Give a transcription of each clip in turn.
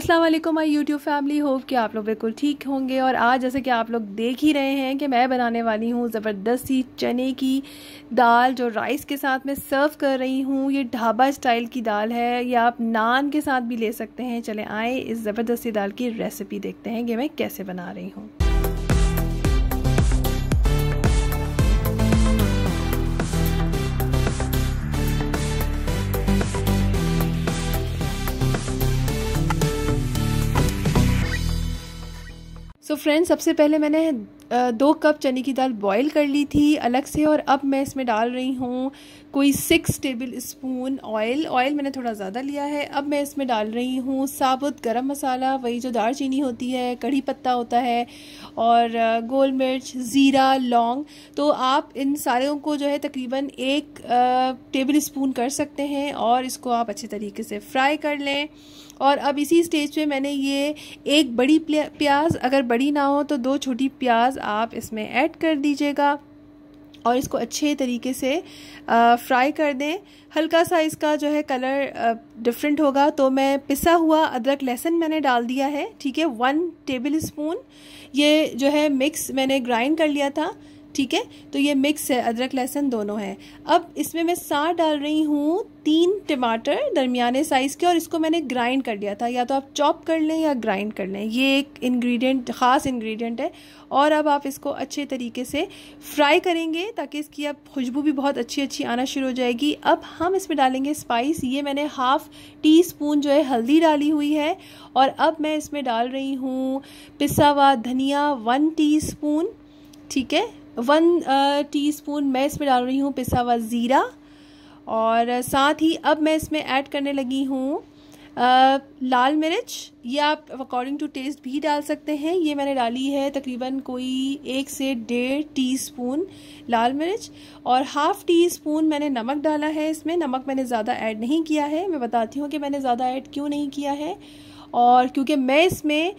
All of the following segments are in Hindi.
अस्सलाम वालेकुम माई यूट्यूब फैमिली होप कि आप लोग बिल्कुल ठीक होंगे और आज जैसे कि आप लोग देख ही रहे हैं कि मैं बनाने वाली हूँ ज़बरदस्त सी चने की दाल जो राइस के साथ मैं सर्व कर रही हूँ ये ढाबा स्टाइल की दाल है या आप नान के साथ भी ले सकते हैं चले आए इस ज़बरदस्ती दाल की रेसिपी देखते हैं कि मैं कैसे बना रही हूँ फ्रेंड्स सबसे पहले मैंने दो कप चने की दाल बॉईल कर ली थी अलग से और अब मैं इसमें डाल रही हूँ कोई six tablespoon oil oil मैंने थोड़ा ज़्यादा लिया है अब मैं इसमें डाल रही हूँ साबुत गरम मसाला वही जो दार चीनी होती है कड़ी पत्ता होता है और गोल मिर्च ज़ीरा लौंग तो आप इन सारों को जो है तकरीबन एक टेबल स्पून कर सकते हैं और इसको आप अच्छे तरीके से फ्राई कर लें और अब इसी स्टेज पे मैंने ये एक बड़ी प्याज अगर बड़ी ना हो तो दो छोटी प्याज आप इसमें ऐड कर दीजिएगा और इसको अच्छे तरीके से आ, फ्राई कर दें हल्का सा इसका जो है कलर डिफरेंट होगा तो मैं पिसा हुआ अदरक लहसुन मैंने डाल दिया है ठीक है वन टेबल स्पून ये जो है मिक्स मैंने ग्राइंड कर लिया था ठीक है तो ये मिक्स है अदरक लहसुन दोनों है अब इसमें मैं सार डाल रही हूँ तीन टमाटर दरमियाने साइज़ के और इसको मैंने ग्राइंड कर लिया था या तो आप चॉप कर लें या ग्राइंड कर लें ये एक इंग्रेडिएंट ख़ास इंग्रेडिएंट है और अब आप इसको अच्छे तरीके से फ्राई करेंगे ताकि इसकी अब खुशबू भी बहुत अच्छी अच्छी आना शुरू हो जाएगी अब हम इसमें डालेंगे स्पाइस ये मैंने हाफ़ टी स्पून जो है हल्दी डाली हुई है और अब मैं इसमें डाल रही हूँ पिसा हुआ धनिया वन टी स्पून ठीक है वन टीस्पून मैं इसमें डाल रही हूँ पिसा हुआ ज़ीरा और साथ ही अब मैं इसमें ऐड करने लगी हूँ लाल मिर्च ये आप अकॉर्डिंग टू टेस्ट भी डाल सकते हैं ये मैंने डाली है तकरीबन कोई एक से डेढ़ टीस्पून लाल मिर्च और हाफ़ टी स्पून मैंने नमक डाला है इसमें नमक मैंने ज़्यादा ऐड नहीं किया है मैं बताती हूँ कि मैंने ज़्यादा ऐड क्यों नहीं किया है और क्योंकि मैं इसमें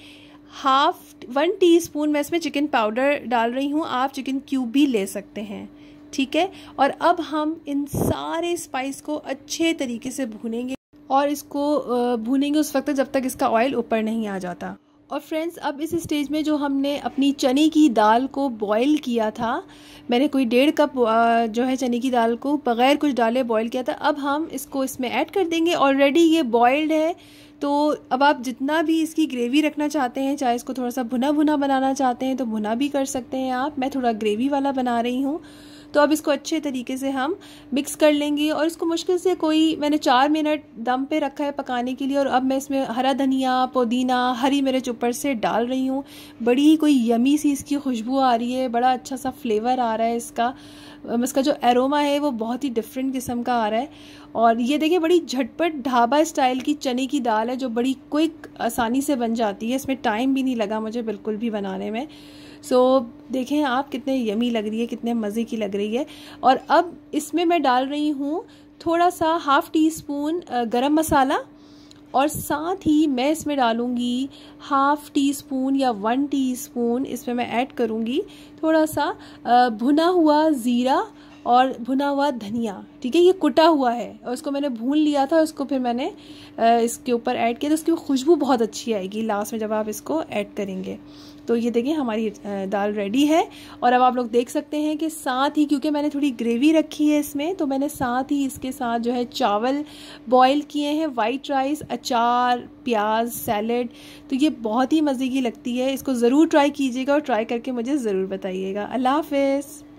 हाफ वन टी स्पून मैं इसमें चिकन पाउडर डाल रही हूँ आप चिकन क्यूब भी ले सकते हैं ठीक है और अब हम इन सारे स्पाइस को अच्छे तरीके से भूनेंगे और इसको भूनेंगे उस वक्त जब तक इसका ऑयल ऊपर नहीं आ जाता और फ्रेंड्स अब इस स्टेज में जो हमने अपनी चने की दाल को बॉईल किया था मैंने कोई डेढ़ कप जो है चने की दाल को बग़ैर कुछ डाले बॉईल किया था अब हम इसको इसमें ऐड कर देंगे ऑलरेडी ये बॉयल्ड है तो अब आप जितना भी इसकी ग्रेवी रखना चाहते हैं चाहे इसको थोड़ा सा भुना भुना बनाना चाहते हैं तो भुना भी कर सकते हैं आप मैं थोड़ा ग्रेवी वाला बना रही हूँ तो अब इसको अच्छे तरीके से हम मिक्स कर लेंगे और इसको मुश्किल से कोई मैंने चार मिनट दम पे रखा है पकाने के लिए और अब मैं इसमें हरा धनिया पुदीना हरी मिर्च ऊपर से डाल रही हूँ बड़ी ही कोई यमी सी इसकी खुशबू आ रही है बड़ा अच्छा सा फ्लेवर आ रहा है इसका इसका जो एरोमा है वो बहुत ही डिफरेंट किस्म का आ रहा है और ये देखिए बड़ी झटपट ढाबा स्टाइल की चने की दाल है जो बड़ी क्विक आसानी से बन जाती है इसमें टाइम भी नहीं लगा मुझे बिल्कुल भी बनाने में सो so, देखें आप कितने यमी लग रही है कितने मज़े की लग रही है और अब इसमें मैं डाल रही हूँ थोड़ा सा हाफ़ टी स्पून गरम मसाला और साथ ही मैं इसमें डालूंगी हाफ़ टी स्पून या वन टी स्पून इसमें मैं ऐड करूंगी थोड़ा सा भुना हुआ ज़ीरा और भुना हुआ धनिया ठीक है ये कुटा हुआ है और उसको मैंने भून लिया था उसको फिर मैंने इसके ऊपर ऐड किया तो उसकी खुशबू बहुत अच्छी आएगी लास्ट में जब आप इसको ऐड करेंगे तो ये देखिए हमारी दाल रेडी है और अब आप लोग देख सकते हैं कि साथ ही क्योंकि मैंने थोड़ी ग्रेवी रखी है इसमें तो मैंने साथ ही इसके साथ जो है चावल बॉईल किए हैं वाइट राइस अचार प्याज सैलड तो ये बहुत ही मज़े की लगती है इसको ज़रूर ट्राई कीजिएगा और ट्राई करके मुझे ज़रूर बताइएगा अल्लाह हाफिज़